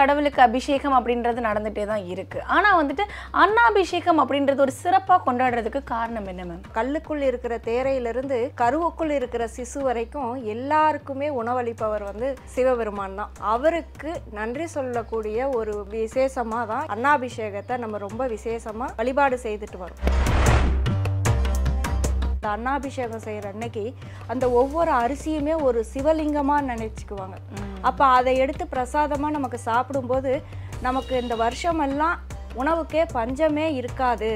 கடவுளுக்கு அபிஷேகம் அப்படின்றது நடந்துகிட்டே தான் இருக்குது ஆனால் வந்துட்டு அன்னாபிஷேகம் அப்படின்றது ஒரு சிறப்பாக கொண்டாடுறதுக்கு காரணம் என்ன மேம் கல்லுக்குள் இருக்கிற தேரையிலிருந்து கருவுக்குள் இருக்கிற சிசு வரைக்கும் எல்லாருக்குமே உணவளிப்பவர் வந்து சிவபெருமான் தான் அவருக்கு நன்றி சொல்லக்கூடிய ஒரு விசேஷமாக தான் அன்னாபிஷேகத்தை நம்ம ரொம்ப விசேஷமாக வழிபாடு செய்துட்டு வரோம் அந்த அன்னாபிஷேகம் செய்கிற அன்னைக்கு அந்த ஒவ்வொரு அரிசியுமே ஒரு சிவலிங்கமாக நினைச்சுக்குவாங்க அப்போ அதை எடுத்து பிரசாதமாக நமக்கு சாப்பிடும்போது நமக்கு இந்த வருஷமெல்லாம் உணவுக்கே பஞ்சமே இருக்காது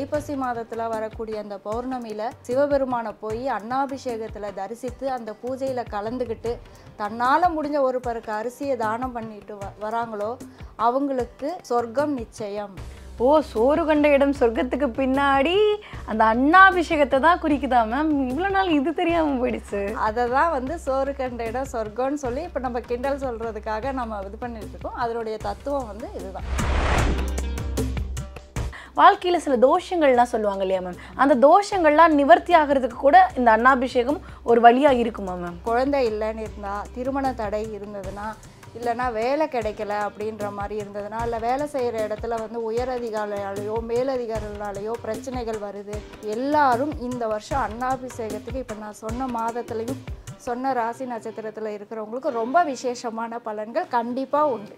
ஐப்பசி மாதத்தில் வரக்கூடிய அந்த பௌர்ணமியில் சிவபெருமானை போய் அன்னாபிஷேகத்தில் தரிசித்து அந்த பூஜையில் கலந்துக்கிட்டு தன்னால் முடிஞ்ச ஒரு பருக்கு அரிசியை தானம் பண்ணிட்டு வராங்களோ அவங்களுக்கு சொர்க்கம் நிச்சயம் ஓ சோறு கண்ட இடம் சொர்க்கத்துக்கு பின்னாடி அந்த அண்ணாபிஷேகத்தை தான் குறிக்குதா மேம் இவ்வளோ நாள் இது தெரியாமல் போயிடுச்சு அதை தான் வந்து சோறு கண்ட இடம் சொர்க்கம்னு சொல்லி இப்போ நம்ம கிண்டல் சொல்கிறதுக்காக நம்ம இது பண்ணிட்டு இருக்கோம் அதனுடைய தத்துவம் வந்து இதுதான் வாழ்க்கையில் சில தோஷங்கள்லாம் சொல்லுவாங்க இல்லையா மேம் அந்த தோஷங்கள்லாம் நிவர்த்தி ஆகிறதுக்கு கூட இந்த அண்ணாபிஷேகம் ஒரு வழியாக இருக்குமா மேம் குழந்தை இல்லைன்னு இருந்தால் திருமண தடை இருந்ததுன்னா இல்லைனா வேலை கிடைக்கல அப்படின்ற மாதிரி இருந்ததுனால் இல்லை வேலை செய்கிற இடத்துல வந்து உயரதிகாரியாலேயோ மேலதிகாரிகளாலேயோ பிரச்சனைகள் வருது எல்லாரும் இந்த வருஷம் அன்னாபிஷேகத்துக்கு இப்போ நான் சொன்ன மாதத்துலேயும் சொன்ன ராசி நட்சத்திரத்தில் இருக்கிறவங்களுக்கு ரொம்ப விசேஷமான பலன்கள் கண்டிப்பாக உண்டு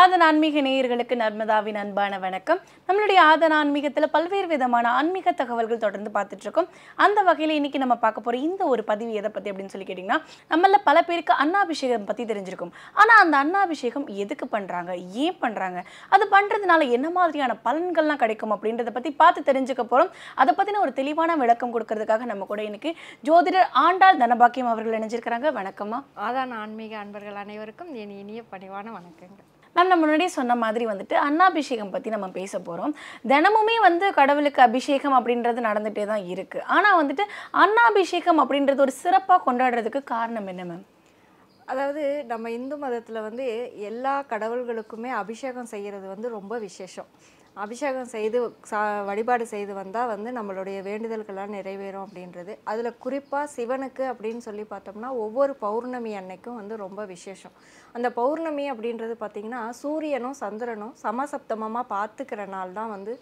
ஆத ஆன்மீக நேயர்களுக்கு நர்மதாவின் அன்பான வணக்கம் நம்மளுடைய ஆத ஆன்மீகத்தில் பல்வேறு விதமான ஆன்மீக தகவல்கள் தொடர்ந்து பார்த்துட்ருக்கோம் அந்த வகையில் இன்னைக்கு நம்ம பார்க்க போகிற இந்த ஒரு பதிவு எதை பற்றி அப்படின்னு சொல்லி கேட்டிங்கன்னா நம்மள பல பேருக்கு அன்னாபிஷேகம் பற்றி தெரிஞ்சிருக்கும் ஆனால் அந்த அன்னாபிஷேகம் எதுக்கு பண்ணுறாங்க ஏன் பண்ணுறாங்க அது பண்ணுறதுனால என்ன மாதிரியான பலன்கள்லாம் கிடைக்கும் அப்படின்றத பற்றி பார்த்து தெரிஞ்சுக்க போகிறோம் அதை பற்றின ஒரு தெளிவான விளக்கம் கொடுக்கறதுக்காக நம்ம கூட இன்னைக்கு ஜோதிடர் ஆண்டாள் தனபாக்கியம் அவர்கள் இணைஞ்சிருக்கிறாங்க வணக்கமாக ஆதான ஆன்மீக அன்பர்கள் அனைவருக்கும் என் இனிய பணிவான வணக்கங்கள் மேம் நம்ம முன்னாடியே சொன்ன மாதிரி வந்துட்டு அன்னாபிஷேகம் பற்றி நம்ம பேச போகிறோம் தினமுமே வந்து கடவுளுக்கு அபிஷேகம் அப்படின்றது நடந்துகிட்டே தான் இருக்குது ஆனால் வந்துட்டு அன்னாபிஷேகம் அப்படின்றது ஒரு சிறப்பாக கொண்டாடுறதுக்கு காரணம் என்ன மேம் அதாவது நம்ம இந்து மதத்தில் வந்து எல்லா கடவுள்களுக்குமே அபிஷேகம் செய்கிறது வந்து ரொம்ப விசேஷம் அபிஷேகம் செய்து சா வழிபாடு செய்து வந்தால் வந்து நம்மளுடைய வேண்டுதல்கள்லாம் நிறைவேறும் அப்படின்றது அதில் குறிப்பாக சிவனுக்கு அப்படின்னு சொல்லி பார்த்தோம்னா ஒவ்வொரு பௌர்ணமி அன்னைக்கும் வந்து ரொம்ப விசேஷம் அந்த பௌர்ணமி அப்படின்றது பார்த்திங்கன்னா சூரியனும் சந்திரனும் சமசப்தமமாக பார்த்துக்கிற நாள் தான் வந்து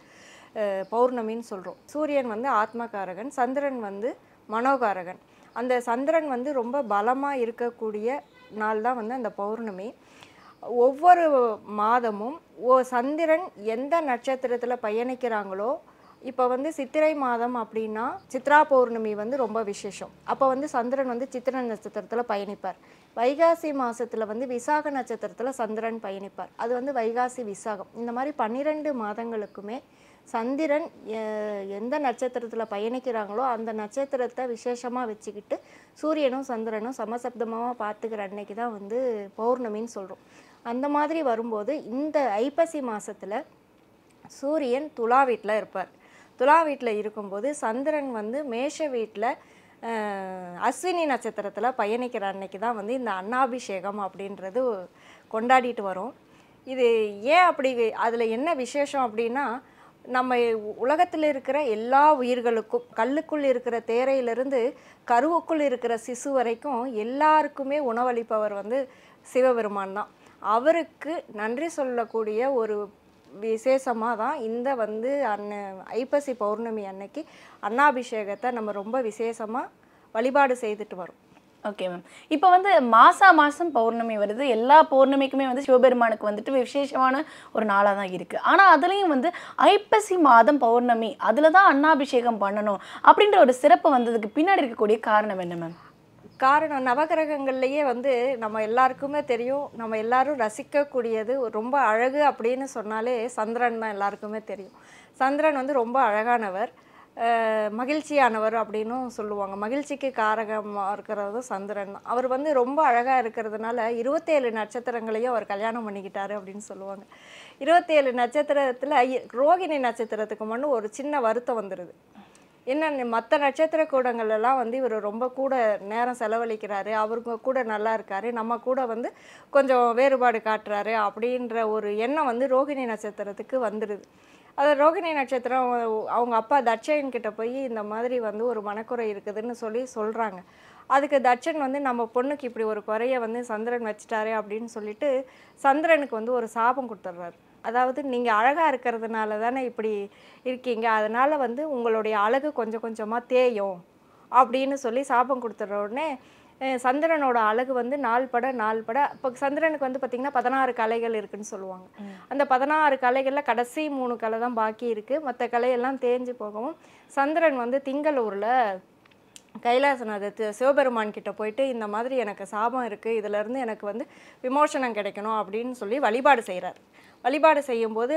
பௌர்ணமின்னு சொல்கிறோம் சூரியன் வந்து ஆத்மகாரகன் சந்திரன் வந்து மனோகாரகன் அந்த சந்திரன் வந்து ரொம்ப பலமாக இருக்கக்கூடிய நாள் தான் வந்து அந்த பௌர்ணமி ஒவ்வொரு மாதமும் ஓ சந்திரன் எந்த நட்சத்திரத்தில் பயணிக்கிறாங்களோ இப்போ வந்து சித்திரை மாதம் அப்படின்னா சித்ரா பௌர்ணமி வந்து ரொம்ப விசேஷம் அப்போ வந்து சந்திரன் வந்து சித்திர நட்சத்திரத்தில் பயணிப்பார் வைகாசி மாதத்தில் வந்து விசாக நட்சத்திரத்தில் சந்திரன் பயணிப்பார் அது வந்து வைகாசி விசாகம் இந்த மாதிரி பன்னிரெண்டு மாதங்களுக்குமே சந்திரன் எந்த நட்சத்திரத்தில் பயணிக்கிறாங்களோ அந்த நட்சத்திரத்தை விசேஷமாக வச்சுக்கிட்டு சூரியனும் சந்திரனும் சமசப்தமாக பார்த்துக்கிற அன்னைக்கு தான் வந்து பௌர்ணமின்னு சொல்கிறோம் அந்த மாதிரி வரும்போது இந்த ஐப்பசி மாதத்தில் சூரியன் துலா வீட்டில் இருப்பார் துலா வீட்டில் இருக்கும்போது சந்திரன் வந்து மேஷ வீட்டில் அஸ்வினி நட்சத்திரத்தில் பயணிக்கிற அன்னைக்கு தான் வந்து இந்த அன்னாபிஷேகம் அப்படின்றது கொண்டாடிட்டு வரும் இது ஏன் அப்படி அதில் என்ன விசேஷம் அப்படின்னா நம்ம உலகத்தில் இருக்கிற எல்லா உயிர்களுக்கும் கல்லுக்குள் இருக்கிற தேரையிலிருந்து கருவுக்குள் இருக்கிற சிசு வரைக்கும் எல்லாருக்குமே உணவளிப்பவர் வந்து சிவபெருமான் தான் அவருக்கு நன்றி சொல்லக்கூடிய ஒரு விசேஷமாக தான் இந்த வந்து அன்ன ஐப்பசி பௌர்ணமி அன்னைக்கு அன்னாபிஷேகத்தை நம்ம ரொம்ப விசேஷமாக வழிபாடு செய்துட்டு வரோம் ஓகே மேம் இப்போ வந்து மாதம் மாதம் பௌர்ணமி வருது எல்லா பௌர்ணமிக்குமே வந்து சிவபெருமானுக்கு வந்துட்டு விசேஷமான ஒரு நாளாக தான் இருக்குது ஆனால் அதுலேயும் வந்து ஐப்பசி மாதம் பௌர்ணமி அதில் தான் அன்னாபிஷேகம் பண்ணணும் அப்படின்ற ஒரு சிறப்பு வந்ததுக்கு பின்னாடி இருக்கக்கூடிய காரணம் என்ன மேம் காரணம் நவகிரகங்கள்லேயே வந்து நம்ம எல்லாருக்குமே தெரியும் நம்ம எல்லாரும் ரசிக்கக்கூடியது ரொம்ப அழகு அப்படின்னு சொன்னாலே சந்திரன் தான் எல்லாருக்குமே தெரியும் சந்திரன் வந்து ரொம்ப அழகானவர் மகிழ்ச்சியானவர் அப்படின்னும் சொல்லுவாங்க மகிழ்ச்சிக்கு காரகமாக இருக்கிறது சந்திரன் தான் அவர் வந்து ரொம்ப அழகாக இருக்கிறதுனால இருபத்தேழு நட்சத்திரங்களையும் அவர் கல்யாணம் பண்ணிக்கிட்டாரு அப்படின்னு சொல்லுவாங்க இருபத்தேழு நட்சத்திரத்தில் ரோகிணி நட்சத்திரத்துக்கு மட்டும் ஒரு சின்ன வருத்தம் வந்துடுது என்ன மற்ற நட்சத்திர கூடங்கள்லாம் வந்து இவர் ரொம்ப கூட நேரம் செலவழிக்கிறாரு அவருங்க கூட நல்லா இருக்காரு நம்ம கூட வந்து கொஞ்சம் வேறுபாடு காட்டுறாரு அப்படின்ற ஒரு எண்ணம் வந்து ரோகிணி நட்சத்திரத்துக்கு வந்துடுது அது ரோகிணி நட்சத்திரம் அவங்க அப்பா தட்சயன் கிட்ட போய் இந்த மாதிரி வந்து ஒரு மனக்குறை இருக்குதுன்னு சொல்லி சொல்கிறாங்க அதுக்கு தட்சன் வந்து நம்ம பொண்ணுக்கு இப்படி ஒரு குறைய வந்து சந்திரன் வச்சுட்டாரு அப்படின்னு சொல்லிட்டு சந்திரனுக்கு வந்து ஒரு சாபம் கொடுத்துட்றாரு அதாவது நீங்கள் அழகாக இருக்கிறதுனால தானே இப்படி இருக்கீங்க அதனால் வந்து உங்களுடைய அழகு கொஞ்சம் கொஞ்சமாக தேயும் அப்படின்னு சொல்லி சாபம் கொடுத்துட்ற உடனே சந்திரனோட அழகு வந்து நாள் பட நாள் பட இப்போ சந்திரனுக்கு வந்து பார்த்திங்கன்னா பதினாறு கலைகள் இருக்குதுன்னு சொல்லுவாங்க அந்த பதினாறு கலைகளில் கடைசி மூணு கலை தான் பாக்கி இருக்குது மற்ற கலையெல்லாம் தேஞ்சு போகவும் சந்திரன் வந்து திங்களூரில் கைலாசநாத சிவபெருமான் கிட்ட போயிட்டு இந்த மாதிரி எனக்கு சாபம் இருக்குது இதிலேருந்து எனக்கு வந்து விமோசனம் கிடைக்கணும் அப்படின்னு சொல்லி வழிபாடு செய்கிறார் வழிபாடு செய்யும்போது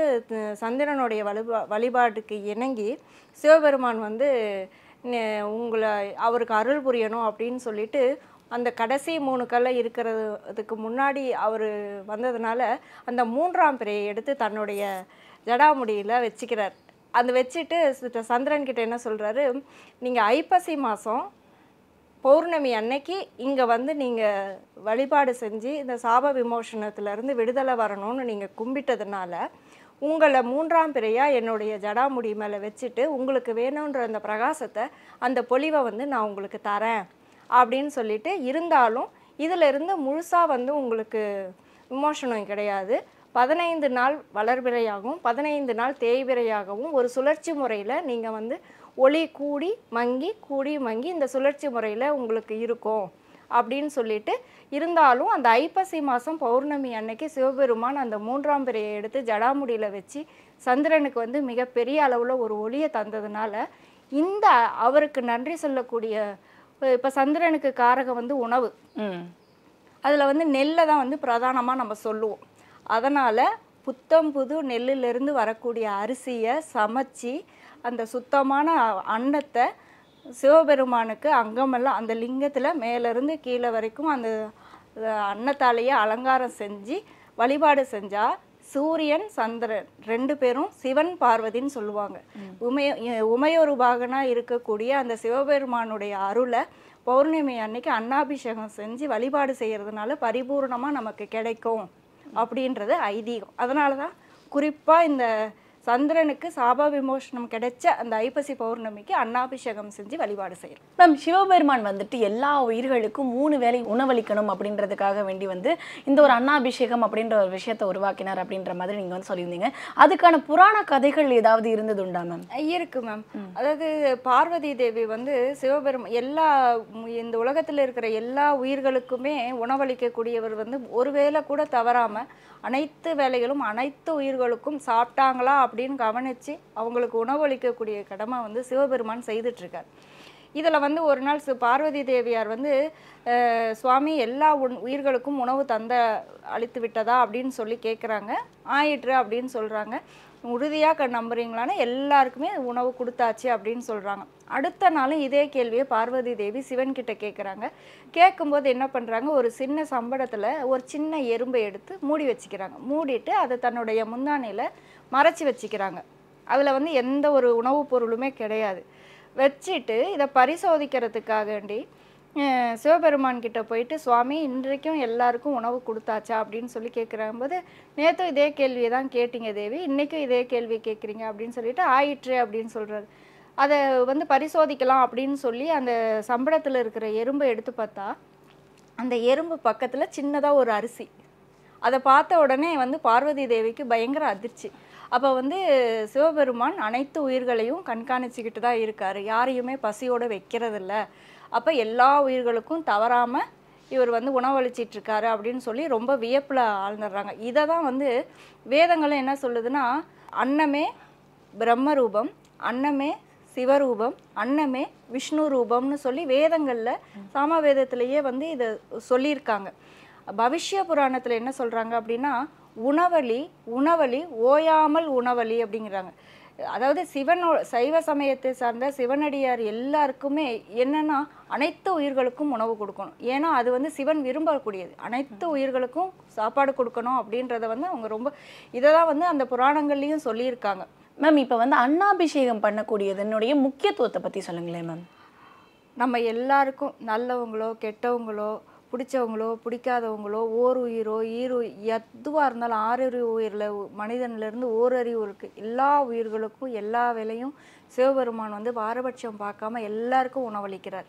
சந்திரனுடைய வழிபா வழிபாட்டுக்கு இணங்கி சிவபெருமான் வந்து உங்களை அவருக்கு அருள் புரியணும் அப்படின்னு சொல்லிட்டு அந்த கடைசி மூணு கல்லை இருக்கிறதுக்கு முன்னாடி அவர் வந்ததுனால அந்த மூன்றாம் பிறையை எடுத்து தன்னுடைய ஜடாமுடியில் வச்சுக்கிறார் அந்த வச்சுட்டு சந்திரன் என்ன சொல்கிறாரு நீங்கள் ஐப்பசி மாதம் பௌர்ணமி அன்னைக்கு இங்கே வந்து நீங்கள் வழிபாடு செஞ்சு இந்த சாப விமோசனத்துலேருந்து விடுதலை வரணும்னு நீங்கள் கும்பிட்டதுனால உங்களை மூன்றாம் பிறையாக என்னுடைய ஜடாமுடி மேலே வச்சுட்டு உங்களுக்கு வேணுன்ற அந்த பிரகாசத்தை அந்த பொலிவை வந்து நான் உங்களுக்கு தரேன் அப்படின்னு சொல்லிட்டு இருந்தாலும் இதிலிருந்து முழுசாக வந்து உங்களுக்கு விமோசனம் கிடையாது பதினைந்து நாள் வளர்பிறையாகவும் பதினைந்து நாள் தேய்விரையாகவும் ஒரு சுழற்சி முறையில் நீங்கள் வந்து ஒளி கூடி மங்கி கூடி மங்கி இந்த சுழற்சி முறையில் உங்களுக்கு இருக்கும் அப்படின்னு சொல்லிட்டு இருந்தாலும் அந்த ஐப்பசி மாதம் பௌர்ணமி அன்னைக்கு சிவபெருமான் அந்த மூன்றாம் பிறையை எடுத்து ஜடாமுடியில் வச்சு சந்திரனுக்கு வந்து மிகப்பெரிய அளவில் ஒரு ஒளியை தந்ததுனால இந்த அவருக்கு நன்றி சொல்லக்கூடிய இப்போ சந்திரனுக்கு காரகம் வந்து உணவு அதில் வந்து நெல்லை தான் வந்து பிரதானமாக நம்ம சொல்லுவோம் அதனால் புத்தம் புது நெல்லிலிருந்து வரக்கூடிய அரிசியை சமைச்சி அந்த சுத்தமான அன்னத்தை சிவபெருமானுக்கு அங்கமெல்லாம் அந்த லிங்கத்தில் மேலேருந்து கீழே வரைக்கும் அந்த அன்னத்தாலேயே அலங்காரம் செஞ்சு வழிபாடு செஞ்சால் சூரியன் சந்திரன் ரெண்டு பேரும் சிவன் பார்வதின்னு சொல்லுவாங்க உமைய பாகனாக இருக்கக்கூடிய அந்த சிவபெருமானுடைய அருளை பௌர்ணமி அன்னைக்கு அன்னாபிஷேகம் செஞ்சு வழிபாடு செய்கிறதுனால பரிபூர்ணமாக நமக்கு கிடைக்கும் அப்படின்றது ஐதீகம் அதனால தான் குறிப்பாக இந்த சந்திரனுக்கு சாப விமோசனம் கிடைச்ச அந்த ஐப்பசி பௌர்ணமிக்கு அன்னாபிஷேகம் செஞ்சு வழிபாடு செய்யும் மேம் சிவபெருமான் வந்துட்டு எல்லா உயிர்களுக்கும் மூணு வேலை உணவளிக்கணும் அப்படின்றதுக்காக வேண்டி வந்து இந்த ஒரு அன்னாபிஷேகம் அப்படின்ற ஒரு விஷயத்தை உருவாக்கினார் அப்படின்ற மாதிரி நீங்க வந்து சொல்லியிருந்தீங்க அதுக்கான புராண கதைகள் ஏதாவது இருந்தது உண்டா மேம் இருக்கு மேம் அதாவது பார்வதி தேவி வந்து சிவபெருமான் எல்லா இந்த உலகத்தில் இருக்கிற எல்லா உயிர்களுக்குமே உணவளிக்கக்கூடியவர் வந்து ஒருவேளை கூட தவறாம அனைத்து வேலைகளும் அனைத்து உயிர்களுக்கும் சாப்பிட்டாங்களா அப்படின்னு கவனித்து அவங்களுக்கு உணவளிக்கக்கூடிய கடமை வந்து சிவபெருமான் செய்துட்ருக்கார் இதில் வந்து ஒரு நாள் பார்வதி தேவியார் வந்து சுவாமி எல்லா உண் உயிர்களுக்கும் உணவு தந்த அழித்து விட்டதா அப்படின்னு சொல்லி கேட்குறாங்க ஆயிற்று அப்படின்னு சொல்கிறாங்க உறுதியாக க நம்புறீங்களான்னு எல்லாருக்குமே உணவு கொடுத்தாச்சு அப்படின்னு சொல்கிறாங்க அடுத்த நாளும் இதே கேள்வியை பார்வதி தேவி சிவன்கிட்ட கேட்குறாங்க கேட்கும்போது என்ன பண்ணுறாங்க ஒரு சின்ன சம்படத்தில் ஒரு சின்ன எறும்பை எடுத்து மூடி வச்சுக்கிறாங்க மூடிட்டு அதை தன்னுடைய முந்தானையில் மறைச்சி வச்சுக்கிறாங்க அதில் வந்து எந்த ஒரு உணவுப் பொருளுமே கிடையாது வச்சுட்டு இதை பரிசோதிக்கிறதுக்காக வேண்டி சிவபெருமான் கிட்ட போயிட்டு சுவாமி இன்றைக்கும் எல்லாருக்கும் உணவு கொடுத்தாச்சா அப்படின்னு சொல்லி கேட்குறம்போது நேற்று இதே கேள்வியை தான் கேட்டீங்க தேவி இன்றைக்கும் இதே கேள்வி கேட்குறீங்க அப்படின்னு சொல்லிட்டு ஆயிற்று அப்படின்னு சொல்கிறாரு அதை வந்து பரிசோதிக்கலாம் அப்படின்னு சொல்லி அந்த சம்பளத்தில் இருக்கிற எறும்பை எடுத்து பார்த்தா அந்த எறும்பு பக்கத்தில் சின்னதாக ஒரு அரிசி அதை பார்த்த உடனே வந்து பார்வதி தேவிக்கு பயங்கர அதிர்ச்சி அப்போ வந்து சிவபெருமான் அனைத்து உயிர்களையும் கண்காணிச்சுக்கிட்டு தான் இருக்கார் யாரையுமே பசியோடு வைக்கிறதில்ல அப்போ எல்லா உயிர்களுக்கும் தவறாமல் இவர் வந்து உணவளிச்சிட்ருக்காரு அப்படின்னு சொல்லி ரொம்ப வியப்பில் ஆழ்ந்துடுறாங்க இதை தான் வந்து வேதங்களும் என்ன சொல்லுதுன்னா அன்னமே பிரம்மரூபம் அன்னமே சிவரூபம் அன்னமே விஷ்ணு ரூபம்னு சொல்லி வேதங்களில் சாமவேதத்திலேயே வந்து இதை சொல்லியிருக்காங்க பவிஷ்ய புராணத்தில் என்ன சொல்கிறாங்க அப்படின்னா உணவலி உணவலி ஓயாமல் உணவலி அப்படிங்கிறாங்க அதாவது சிவனோ சைவ சமயத்தை சார்ந்த சிவனடியார் எல்லாருக்குமே என்னன்னா அனைத்து உயிர்களுக்கும் உணவு கொடுக்கணும் ஏன்னா அது வந்து சிவன் விரும்பக்கூடியது அனைத்து உயிர்களுக்கும் சாப்பாடு கொடுக்கணும் அப்படின்றத வந்து அவங்க ரொம்ப இதை தான் வந்து அந்த புராணங்கள்லையும் சொல்லியிருக்காங்க மேம் இப்போ வந்து அன்னாபிஷேகம் என்னுடைய முக்கியத்துவத்தை பற்றி சொல்லுங்களேன் மேம் நம்ம எல்லாருக்கும் நல்லவங்களோ கெட்டவங்களோ பிடிச்சவங்களோ பிடிக்காதவங்களோ ஓர் உயிரோ ஈர் எதுவாக இருந்தாலும் ஆறறிவு உயிரில் மனிதன்லேருந்து ஓரறிவு இருக்குது எல்லா உயிர்களுக்கும் எல்லா வேலையும் சிவபெருமான் வந்து பாரபட்சம் பார்க்காம எல்லாருக்கும் உணவளிக்கிறார்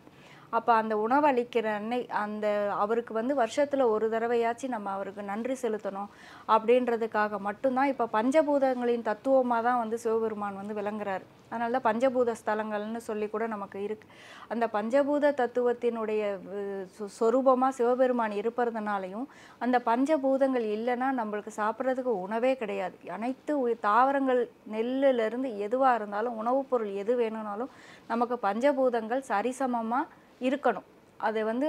அப்போ அந்த உணவளிக்கிற அன்னை அந்த அவருக்கு வந்து வருஷத்தில் ஒரு தடவையாச்சும் நம்ம அவருக்கு நன்றி செலுத்தணும் அப்படின்றதுக்காக மட்டும்தான் இப்போ பஞ்சபூதங்களின் தத்துவமாக தான் வந்து சிவபெருமான் வந்து விளங்குறாரு அதனால தான் பஞ்சபூத ஸ்தலங்கள்னு சொல்லி கூட நமக்கு இருக்கு அந்த பஞ்சபூத தத்துவத்தினுடைய சொரூபமாக சிவபெருமான் இருப்பதுனாலையும் அந்த பஞ்சபூதங்கள் இல்லைன்னா நம்மளுக்கு சாப்பிட்றதுக்கு உணவே கிடையாது அனைத்து தாவரங்கள் நெல்லிலிருந்து எதுவாக இருந்தாலும் உணவுப் பொருள் எது வேணும்னாலும் நமக்கு பஞ்சபூதங்கள் சரிசமமாக இருக்கணும் அது வந்து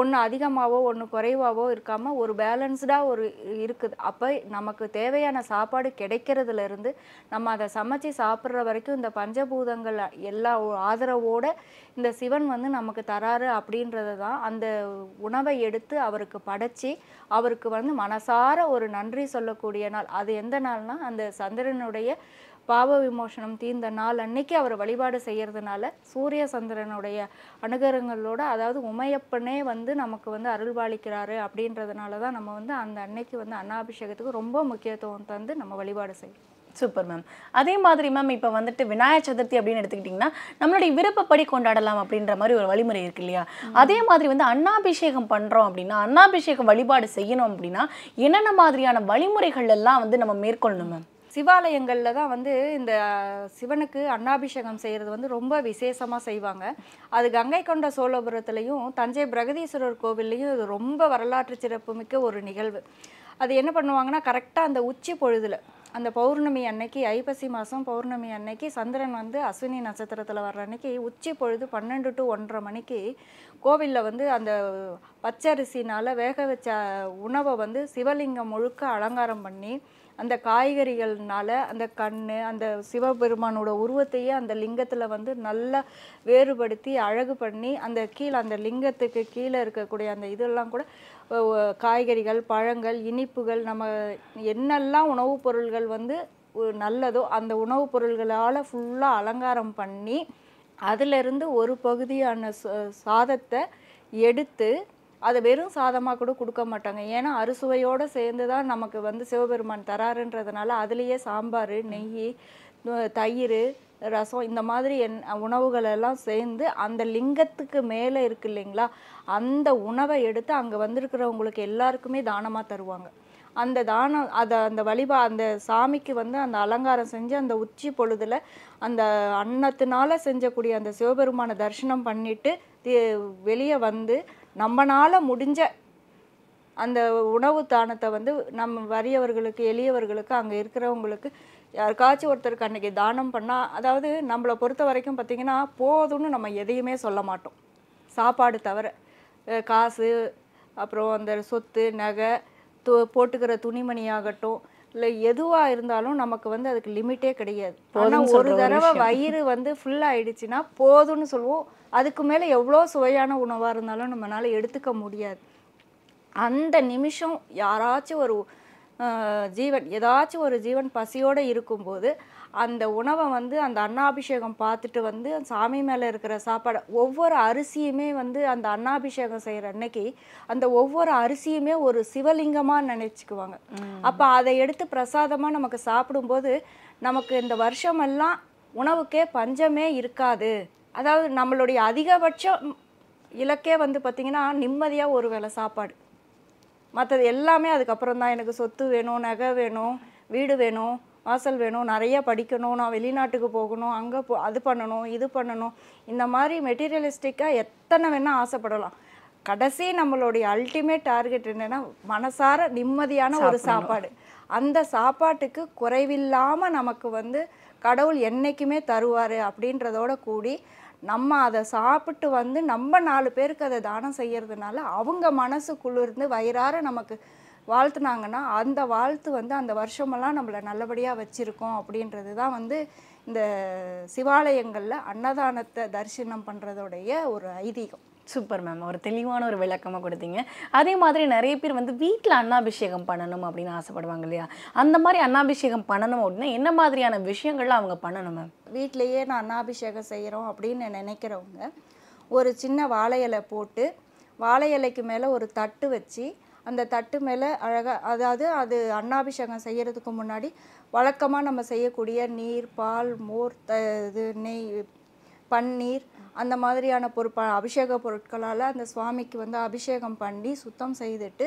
ஒன்று அதிகமாகவோ ஒன்று குறைவாகவோ இருக்காமல் ஒரு பேலன்ஸ்டாக ஒரு இருக்குது அப்போ நமக்கு தேவையான சாப்பாடு கிடைக்கிறதுலேருந்து நம்ம அதை சமைச்சு சாப்பிட்ற வரைக்கும் இந்த பஞ்சபூதங்கள் எல்லா ஆதரவோட இந்த சிவன் வந்து நமக்கு தராரு அப்படின்றது தான் அந்த உணவை எடுத்து அவருக்கு படைச்சி அவருக்கு வந்து மனசார ஒரு நன்றி சொல்லக்கூடிய நாள் அது எந்த நாள்னால் அந்த சந்திரனுடைய பாவ விமோசனம் தீர்ந்த நாள் அன்னைக்கு அவர் வழிபாடு செய்கிறதுனால சூரிய சந்திரனுடைய அனுகரங்களோட அதாவது உமையப்பனே வந்து நமக்கு வந்து அருள்பாலிக்கிறாரு அப்படின்றதுனால தான் நம்ம வந்து அந்த அன்னைக்கு வந்து அன்னாபிஷேகத்துக்கு ரொம்ப முக்கியத்துவம் தந்து நம்ம வழிபாடு செய்யும் சூப்பர் மேம் அதே மாதிரி மேம் இப்போ வந்துட்டு விநாயகர் சதுர்த்தி அப்படின்னு எடுத்துக்கிட்டிங்கன்னா நம்மளுடைய விருப்பப்படி கொண்டாடலாம் அப்படின்ற மாதிரி ஒரு வழிமுறை இருக்கு இல்லையா அதே மாதிரி வந்து அன்னாபிஷேகம் பண்ணுறோம் அப்படின்னா அன்னாபிஷேகம் வழிபாடு செய்யணும் அப்படின்னா என்னென்ன மாதிரியான வழிமுறைகள் எல்லாம் வந்து நம்ம மேற்கொள்ளணும் மேம் சிவாலயங்களில் தான் வந்து இந்த சிவனுக்கு அன்னாபிஷேகம் செய்கிறது வந்து ரொம்ப விசேஷமாக செய்வாங்க அது கங்கை கொண்ட சோழபுரத்துலேயும் தஞ்சை பிரகதீஸ்வரர் கோவில்லையும் இது ரொம்ப வரலாற்று சிறப்புமிக்க ஒரு நிகழ்வு அது என்ன பண்ணுவாங்கன்னா கரெக்டாக அந்த உச்சி பொழுதில் அந்த பௌர்ணமி அன்னைக்கு ஐப்பசி மாதம் பௌர்ணமி அன்னைக்கு சந்திரன் வந்து அஸ்வினி நட்சத்திரத்தில் வர்ற அன்னைக்கு உச்சி பொழுது பன்னெண்டு டு ஒன்றரை மணிக்கு கோவிலில் வந்து அந்த பச்சரிசினால் வேக வச்ச உணவை வந்து சிவலிங்கம் முழுக்க அலங்காரம் பண்ணி அந்த காய்கறிகள்னால அந்த கண் அந்த சிவபெருமானோட உருவத்தையே அந்த லிங்கத்தில் வந்து நல்லா வேறுபடுத்தி அழகு பண்ணி அந்த கீழே அந்த லிங்கத்துக்கு கீழே இருக்கக்கூடிய அந்த இதெல்லாம் கூட காய்கறிகள் பழங்கள் இனிப்புகள் நம்ம என்னெல்லாம் உணவுப் பொருள்கள் வந்து நல்லதோ அந்த உணவுப் பொருள்களால் ஃபுல்லாக அலங்காரம் பண்ணி அதிலிருந்து ஒரு பகுதியான சாதத்தை எடுத்து அதை வெறும் சாதமாக கூட கொடுக்க மாட்டாங்க ஏன்னா அறுசுவையோடு சேர்ந்து தான் நமக்கு வந்து சிவபெருமான் தராருன்றதுனால அதுலேயே சாம்பார் நெய் தயிர் ரசம் இந்த மாதிரி என் உணவுகளெல்லாம் சேர்ந்து அந்த லிங்கத்துக்கு மேலே இருக்கு இல்லைங்களா அந்த உணவை எடுத்து அங்கே வந்திருக்கிறவங்களுக்கு எல்லாருக்குமே தானமாக தருவாங்க அந்த தானம் அதை அந்த வழிபா அந்த சாமிக்கு வந்து அந்த அலங்காரம் செஞ்சு அந்த உச்சி பொழுதில் அந்த அன்னத்தினால செஞ்சக்கூடிய அந்த சிவபெருமானை தரிசனம் பண்ணிட்டு வெளியே வந்து நம்மளால் முடிஞ்ச அந்த உணவு தானத்தை வந்து நம்ம வறியவர்களுக்கு எளியவர்களுக்கு அங்கே இருக்கிறவங்களுக்கு யாருக்காச்சும் ஒருத்தருக்கு அன்றைக்கி தானம் பண்ணால் அதாவது நம்மளை பொறுத்த வரைக்கும் பார்த்திங்கன்னா போதும்னு நம்ம எதையுமே சொல்ல மாட்டோம் சாப்பாடு தவிர காசு அப்புறம் அந்த சொத்து நகை து போட்டுக்கிற துணிமணி ஆகட்டும் இல்லை எதுவாக இருந்தாலும் நமக்கு வந்து அதுக்கு லிமிட்டே கிடையாது ஆனால் ஒரு தடவை வயிறு வந்து ஃபுல் ஆயிடுச்சுன்னா போதும்னு சொல்லுவோம் அதுக்கு மேலே எவ்வளோ சுவையான உணவாக இருந்தாலும் நம்மளால் எடுத்துக்க முடியாது அந்த நிமிஷம் யாராச்சும் ஒரு ஜீவன் ஏதாச்சும் ஒரு ஜீவன் பசியோடு இருக்கும்போது அந்த உணவை வந்து அந்த அன்னாபிஷேகம் பார்த்துட்டு வந்து சாமி மேலே இருக்கிற சாப்பாடு ஒவ்வொரு அரிசியுமே வந்து அந்த அன்னாபிஷேகம் செய்கிற அன்னைக்கு அந்த ஒவ்வொரு அரிசியுமே ஒரு சிவலிங்கமாக நினச்சிக்குவாங்க அப்போ அதை எடுத்து பிரசாதமாக நமக்கு சாப்பிடும்போது நமக்கு இந்த வருஷமெல்லாம் உணவுக்கே பஞ்சமே இருக்காது அதாவது நம்மளுடைய அதிகபட்ச இலக்கே வந்து பார்த்திங்கன்னா நிம்மதியாக ஒரு வேளை சாப்பாடு மற்றது எல்லாமே அதுக்கப்புறம் தான் எனக்கு சொத்து வேணும் நகை வேணும் வீடு வேணும் வாசல் வேணும் நிறைய படிக்கணும் நான் வெளிநாட்டுக்கு போகணும் அங்கே போ அது பண்ணணும் இது பண்ணணும் இந்த மாதிரி மெட்டீரியலிஸ்டிக்காக எத்தனை வேணால் ஆசைப்படலாம் கடைசி நம்மளுடைய அல்டிமேட் டார்கெட் என்னென்னா மனசார நிம்மதியான ஒரு சாப்பாடு அந்த சாப்பாட்டுக்கு குறைவில்லாமல் நமக்கு வந்து கடவுள் என்றைக்குமே தருவார் அப்படின்றதோட கூடி நம்ம அதை சாப்பிட்டு வந்து நம்ம நாலு பேருக்கு அதை தானம் செய்கிறதுனால அவங்க மனசு குளிர்ந்து வயிறார நமக்கு வாழ்த்துனாங்கன்னா அந்த வாழ்த்து வந்து அந்த வருஷமெல்லாம் நம்மளை நல்லபடியாக வச்சுருக்கோம் அப்படின்றது தான் வந்து இந்த சிவாலயங்களில் அன்னதானத்தை தரிசனம் பண்ணுறதோடைய ஒரு ஐதீகம் சூப்பர் மேம் ஒரு தெளிவான ஒரு விளக்கமாக கொடுத்தீங்க அதே மாதிரி நிறைய பேர் வந்து வீட்டில் அன்னாபிஷேகம் பண்ணணும் அப்படின்னு ஆசைப்படுவாங்க இல்லையா அந்த மாதிரி அன்னாபிஷேகம் பண்ணணும் அப்படின்னா என்ன மாதிரியான விஷயங்கள்லாம் அவங்க பண்ணணும் மேம் வீட்டிலையே நான் அன்னாபிஷேகம் செய்கிறோம் அப்படின்னு நினைக்கிறவங்க ஒரு சின்ன வாழை இலை போட்டு வாழை இலைக்கு மேலே ஒரு தட்டு வச்சு அந்த தட்டு மேலே அழகாக அதாவது அது அன்னாபிஷேகம் செய்கிறதுக்கு முன்னாடி வழக்கமாக நம்ம செய்யக்கூடிய நீர் பால் மோர் த இது நெய் பன்னீர் அந்த மாதிரியான பொருட்ப அபிஷேக பொருட்களால் அந்த சுவாமிக்கு வந்து அபிஷேகம் பண்ணி சுத்தம் செய்துட்டு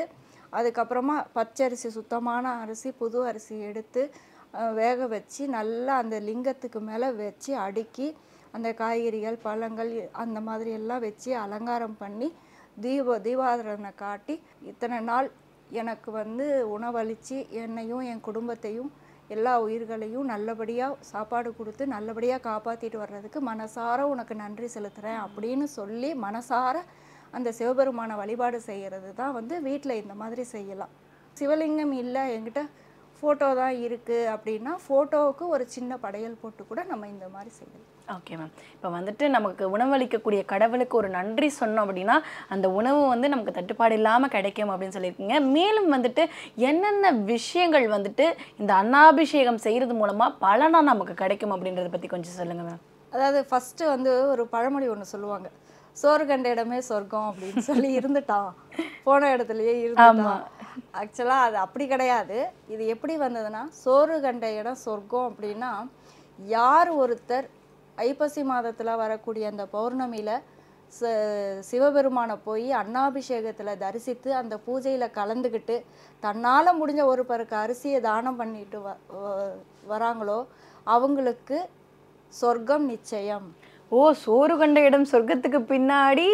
அதுக்கப்புறமா பச்சரிசி சுத்தமான அரிசி புது அரிசி எடுத்து வேக வச்சு நல்லா அந்த லிங்கத்துக்கு மேலே வச்சு அடுக்கி அந்த காய்கறிகள் பழங்கள் அந்த மாதிரி எல்லாம் வச்சு அலங்காரம் பண்ணி தீப தீபாதரனை காட்டி இத்தனை நாள் எனக்கு வந்து உணவளித்து என்னையும் என் குடும்பத்தையும் எல்லா உயிர்களையும் நல்லபடியாக சாப்பாடு கொடுத்து நல்லபடியாக காப்பாற்றிட்டு வர்றதுக்கு மனசார உனக்கு நன்றி செலுத்துகிறேன் அப்படின்னு சொல்லி மனசார அந்த சிவபெருமான வழிபாடு செய்கிறது தான் வந்து வீட்டில் இந்த மாதிரி செய்யலாம் சிவலிங்கம் இல்லை என்கிட்ட ஃபோட்டோ தான் இருக்குது அப்படின்னா ஃபோட்டோவுக்கு ஒரு சின்ன படையல் போட்டு கூட நம்ம இந்த மாதிரி செய்யலாம் ஓகே மேம் இப்போ வந்துட்டு நமக்கு உணவளிக்கக்கூடிய கடவுளுக்கு ஒரு நன்றி சொன்னோம் அப்படின்னா அந்த உணவு வந்து நமக்கு தட்டுப்பாடு இல்லாமல் கிடைக்கும் அப்படின்னு சொல்லியிருக்கீங்க மேலும் வந்துட்டு என்னென்ன விஷயங்கள் வந்துட்டு இந்த அன்னாபிஷேகம் செய்கிறது மூலமாக பலனாக நமக்கு கிடைக்கும் அப்படின்றத பற்றி கொஞ்சம் சொல்லுங்கள் மேம் அதாவது ஃபஸ்ட்டு வந்து ஒரு பழமொழி ஒன்று சொல்லுவாங்க சோறு கண்ட இடமே சொர்க்கம் அப்படின்னு சொல்லி இருந்துட்டான் போன இடத்துலயே இருந்தான் ஆக்சுவலாக அது அப்படி கிடையாது இது எப்படி வந்ததுன்னா சோறு கண்ட இடம் சொர்க்கம் அப்படின்னா யார் ஒருத்தர் ஐப்பசி மாதத்தில் வரக்கூடிய அந்த பௌர்ணமியில் சிவபெருமானை போய் அன்னாபிஷேகத்தில் தரிசித்து அந்த பூஜையில் கலந்துக்கிட்டு தன்னால் முடிஞ்ச ஒரு பருக்கு அரிசியை தானம் பண்ணிட்டு வ வராங்களோ அவங்களுக்கு சொர்க்கம் நிச்சயம் ஓ சோறு கண்ட இடம் சொர்க்கத்துக்கு பின்னாடி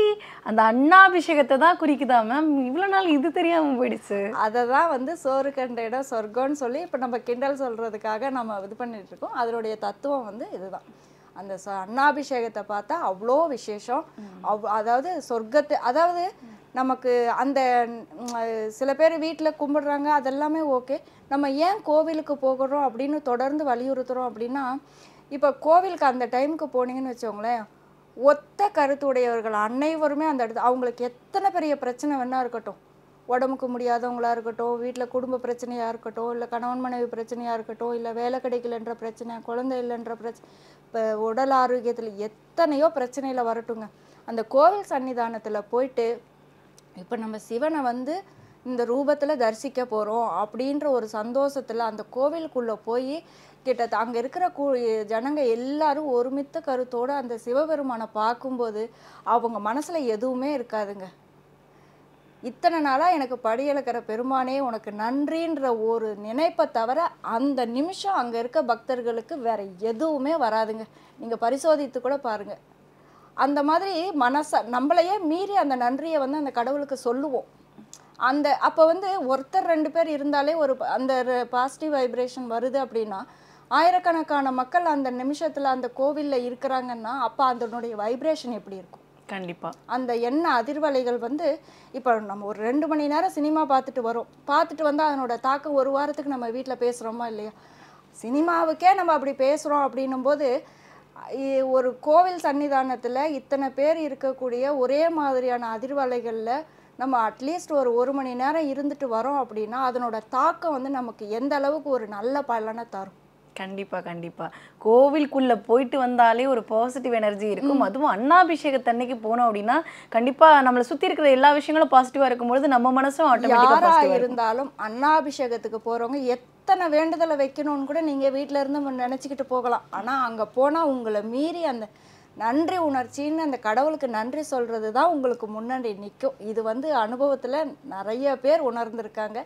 அந்த அண்ணாபிஷேகத்தை தான் குறிக்குதா மேம் இவ்வளோ நாள் இது தெரியாமல் போயிடுச்சு அதை தான் வந்து சோறு கண்ட இடம் சொர்க்கம்னு சொல்லி இப்போ நம்ம கிண்டல் சொல்கிறதுக்காக நம்ம இது பண்ணிட்டு இருக்கோம் அதனுடைய தத்துவம் வந்து இதுதான் அந்த அண்ணாபிஷேகத்தை பார்த்தா அவ்வளோ விசேஷம் அவ் அதாவது சொர்க்கத்து அதாவது நமக்கு அந்த சில பேர் வீட்டில் கும்பிடுறாங்க அதெல்லாமே ஓகே நம்ம ஏன் கோவிலுக்கு போகிறோம் அப்படின்னு தொடர்ந்து வலியுறுத்துகிறோம் அப்படின்னா இப்போ கோவிலுக்கு அந்த டைமுக்கு போனீங்கன்னு வச்சோங்களேன் ஒத்த கருத்துடையவர்கள் அனைவருமே அந்த இடத்து அவங்களுக்கு எத்தனை பெரிய பிரச்சனை வேணா இருக்கட்டும் உடம்புக்கு முடியாதவங்களாக இருக்கட்டும் வீட்டில் குடும்ப பிரச்சனையாக இருக்கட்டும் இல்லை கணவன் மனைவி பிரச்சனையாக இருக்கட்டும் இல்லை வேலை கிடைக்கலன்ற பிரச்சனை குழந்தை இல்லைன்ற பிரச்சனை இப்போ உடல் ஆரோக்கியத்தில் எத்தனையோ பிரச்சனையில் வரட்டுங்க அந்த கோவில் சன்னிதானத்தில் போயிட்டு இப்போ நம்ம சிவனை வந்து இந்த ரூபத்தில் தரிசிக்க போகிறோம் அப்படின்ற ஒரு சந்தோஷத்தில் அந்த கோவிலுக்குள்ளே போய் கிட்ட அங்கே இருக்கிற கூ ஜனங்க எல்லாரும் ஒருமித்த கருத்தோடு அந்த சிவபெருமானை பார்க்கும்போது அவங்க மனசில் எதுவுமே இருக்காதுங்க இத்தனை நாளாக எனக்கு படியலக்கிற பெருமானே உனக்கு நன்றின்ற ஒரு நினைப்பை தவிர அந்த நிமிஷம் அங்கே இருக்க பக்தர்களுக்கு வேற எதுவுமே வராதுங்க நீங்கள் பரிசோதித்து கூட பாருங்கள் அந்த மாதிரி மனசை நம்மளையே மீறி அந்த நன்றியை வந்து அந்த கடவுளுக்கு சொல்லுவோம் அந்த அப்போ வந்து ஒருத்தர் ரெண்டு பேர் இருந்தாலே ஒரு அந்த பாசிட்டிவ் வைப்ரேஷன் வருது அப்படின்னா ஆயிரக்கணக்கான மக்கள் அந்த நிமிஷத்தில் அந்த கோவிலில் இருக்கிறாங்கன்னா அப்போ அதனுடைய வைப்ரேஷன் எப்படி இருக்கும் கண்டிப்பாக அந்த எண்ண அதிர்வலைகள் வந்து இப்போ நம்ம ஒரு ரெண்டு மணி நேரம் சினிமா பார்த்துட்டு வரோம் பார்த்துட்டு வந்தா அதனோட தாக்கம் ஒரு வாரத்துக்கு நம்ம வீட்டில் பேசுறோமா இல்லையா சினிமாவுக்கே நம்ம அப்படி பேசுகிறோம் அப்படின்னும் போது ஒரு கோவில் சன்னிதானத்தில் இத்தனை பேர் இருக்கக்கூடிய ஒரே மாதிரியான அதிர்வலைகளில் நம்ம அட்லீஸ்ட் ஒரு ஒரு மணி நேரம் இருந்துட்டு வரோம் அப்படின்னா அதனோட தாக்கம் வந்து நமக்கு எந்த அளவுக்கு ஒரு நல்ல பலனை தரும் கண்டிப்பாக கண்டிப்பாக கோவிலுக்குள்ளே போயிட்டு வந்தாலே ஒரு பாசிட்டிவ் எனர்ஜி இருக்கும் அதுவும் தன்னைக்கு போனோம் அப்படின்னா கண்டிப்பாக நம்மளை சுற்றி இருக்கிற எல்லா விஷயங்களும் பாசிட்டிவாக இருக்கும்பொழுது நம்ம மனசும் ஆட்டோமேட்டிக்காக இருந்தாலும் அண்ணாபிஷேகத்துக்கு போகிறவங்க எத்தனை வேண்டுதலை வைக்கணும்னு கூட நீங்கள் வீட்டில் இருந்து நினச்சிக்கிட்டு போகலாம் ஆனால் அங்கே போனால் உங்களை மீறி அந்த நன்றி உணர்ச்சின்னு அந்த கடவுளுக்கு நன்றி சொல்கிறது தான் உங்களுக்கு முன்னாடி நிற்கும் இது வந்து அனுபவத்தில் நிறைய பேர் உணர்ந்திருக்காங்க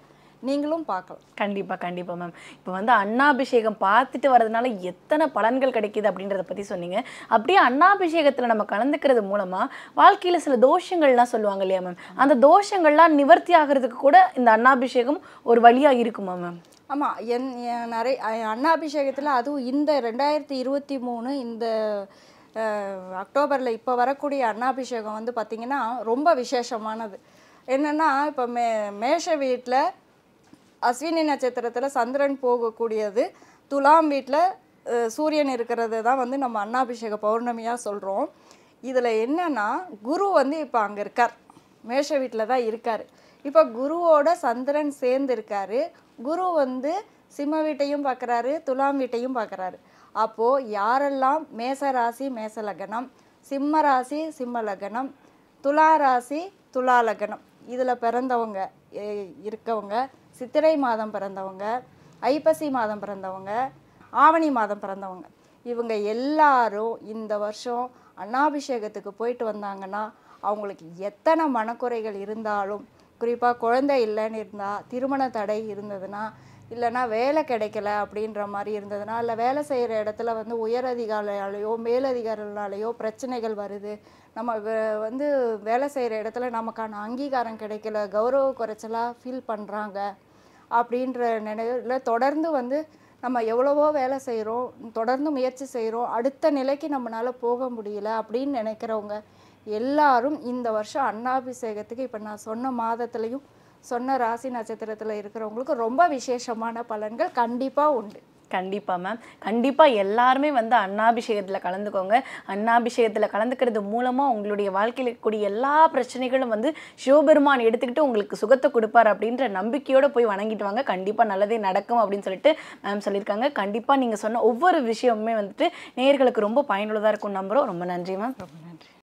நீங்களும் பார்க்கலாம் கண்டிப்பாக கண்டிப்பாக மேம் இப்போ வந்து அண்ணாபிஷேகம் பார்த்துட்டு வரதுனால எத்தனை பலன்கள் கிடைக்கிது அப்படின்றத பற்றி சொன்னீங்க அப்படியே அண்ணாபிஷேகத்தில் நம்ம கலந்துக்கிறது மூலமாக வாழ்க்கையில் சில தோஷங்கள்லாம் சொல்லுவாங்க இல்லையா மேம் அந்த தோஷங்கள்லாம் நிவர்த்தி ஆகிறதுக்கு கூட இந்த அண்ணாபிஷேகம் ஒரு வழியாக இருக்குமா மேம் ஆமாம் என் நிறைய அண்ணாபிஷேகத்தில் அதுவும் இந்த ரெண்டாயிரத்தி இருபத்தி மூணு இந்த அக்டோபரில் இப்போ வரக்கூடிய அண்ணாபிஷேகம் வந்து பார்த்திங்கன்னா ரொம்ப விசேஷமானது என்னென்னா இப்போ மே மேஷ வீட்டில் அஸ்வினி நட்சத்திரத்தில் சந்திரன் போகக்கூடியது துலாம் வீட்டில் சூரியன் இருக்கிறது தான் வந்து நம்ம அன்னாபிஷேக பௌர்ணமியாக சொல்கிறோம் இதில் என்னென்னா குரு வந்து இப்போ அங்கே இருக்கார் மேஷ வீட்டில் தான் இருக்கார் இப்போ குருவோட சந்திரன் சேர்ந்து இருக்காரு குரு வந்து சிம்ம வீட்டையும் பார்க்குறாரு துலாம் வீட்டையும் பார்க்குறாரு அப்போது யாரெல்லாம் மேச ராசி மேச லக்னம் சிம்ம ராசி சிம்ம லக்னம் துலா ராசி துலா லக்னம் இதில் பிறந்தவங்க இருக்கவங்க சித்திரை மாதம் பிறந்தவங்க ஐப்பசி மாதம் பிறந்தவங்க ஆவணி மாதம் பிறந்தவங்க இவங்க எல்லாரும் இந்த வருஷம் அன்னாபிஷேகத்துக்கு போயிட்டு வந்தாங்கன்னா அவங்களுக்கு எத்தனை மனக்குறைகள் இருந்தாலும் குறிப்பாக குழந்தை இல்லைன்னு இருந்தால் திருமண தடை இருந்ததுன்னா இல்லைனா வேலை கிடைக்கல அப்படின்ற மாதிரி இருந்ததுன்னா இல்லை வேலை செய்கிற இடத்துல வந்து உயர் அதிகாரியாலேயோ மேலதிகாரிகளாலேயோ பிரச்சனைகள் வருது நம்ம வந்து வேலை செய்கிற இடத்துல நமக்கான அங்கீகாரம் கிடைக்கல கௌரவ குறைச்சலாக ஃபீல் பண்ணுறாங்க அப்படின்ற நிலையில் தொடர்ந்து வந்து நம்ம எவ்வளவோ வேலை செய்கிறோம் தொடர்ந்து முயற்சி செய்கிறோம் அடுத்த நிலைக்கு நம்மளால் போக முடியல அப்படின்னு நினைக்கிறவங்க எல்லாரும் இந்த வருஷம் அண்ணாபிஷேகத்துக்கு இப்போ நான் சொன்ன மாதத்துலேயும் சொன்ன ராசி நட்சத்திரத்தில் இருக்கிறவங்களுக்கு ரொம்ப விசேஷமான பலன்கள் கண்டிப்பாக உண்டு கண்டிப்பாக மேம் கண்டிப்பாக எல்லாருமே வந்து அண்ணாபிஷேகத்தில் கலந்துக்கோங்க அண்ணாபிஷேகத்தில் கலந்துக்கிறது மூலமாக உங்களுடைய வாழ்க்கையில் இருக்கக்கூடிய எல்லா பிரச்சனைகளும் வந்து சிவபெருமான் எடுத்துக்கிட்டு உங்களுக்கு சுகத்தை கொடுப்பார் அப்படின்ற நம்பிக்கையோடு போய் வணங்கிட்டு வாங்க கண்டிப்பாக நல்லதே நடக்கும் அப்படின்னு சொல்லிட்டு மேம் சொல்லியிருக்காங்க கண்டிப்பாக நீங்கள் சொன்ன ஒவ்வொரு விஷயமுமே வந்துட்டு நேர்களுக்கு ரொம்ப பயனுள்ளதாக இருக்கும் நம்புகிறோம் ரொம்ப நன்றி மேம் ரொம்ப நன்றி